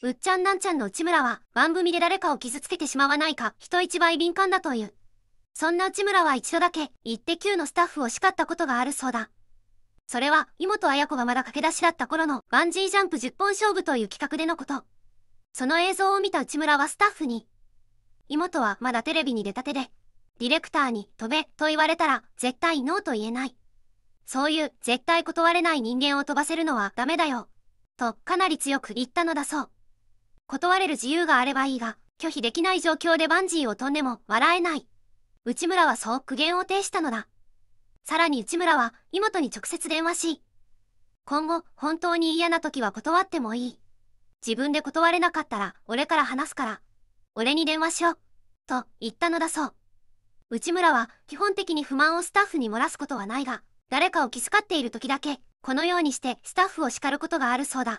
うっちゃんなんちゃんの内村は、番組で誰かを傷つけてしまわないか、人一倍敏感だという。そんな内村は一度だけ、って9のスタッフを叱ったことがあるそうだ。それは、妹綾子がまだ駆け出しだった頃の、バンジージャンプ10本勝負という企画でのこと。その映像を見た内村はスタッフに、妹はまだテレビに出たてで、ディレクターに飛べと言われたら、絶対ノーと言えない。そういう、絶対断れない人間を飛ばせるのはダメだよ。と、かなり強く言ったのだそう。断れる自由があればいいが、拒否できない状況でバンジーを飛んでも笑えない。内村はそう苦言を呈したのだ。さらに内村は、妹に直接電話し、今後、本当に嫌な時は断ってもいい。自分で断れなかったら、俺から話すから、俺に電話しよう、と言ったのだそう。内村は、基本的に不満をスタッフに漏らすことはないが、誰かを気遣っている時だけ、このようにしてスタッフを叱ることがあるそうだ。